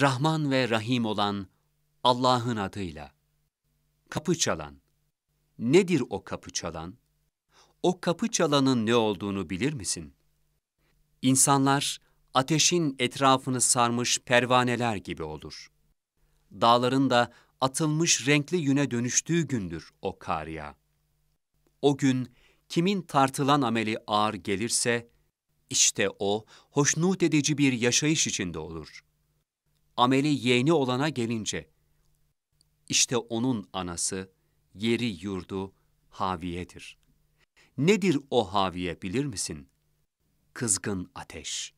Rahman ve Rahim olan Allah'ın adıyla. Kapı çalan. Nedir o kapı çalan? O kapı çalanın ne olduğunu bilir misin? İnsanlar ateşin etrafını sarmış pervaneler gibi olur. Dağların da atılmış renkli yüne dönüştüğü gündür o kariya. O gün kimin tartılan ameli ağır gelirse, işte o hoşnut edici bir yaşayış içinde olur.'' ameli yeğeni olana gelince, işte onun anası, yeri yurdu, haviyedir. Nedir o haviye bilir misin? Kızgın ateş.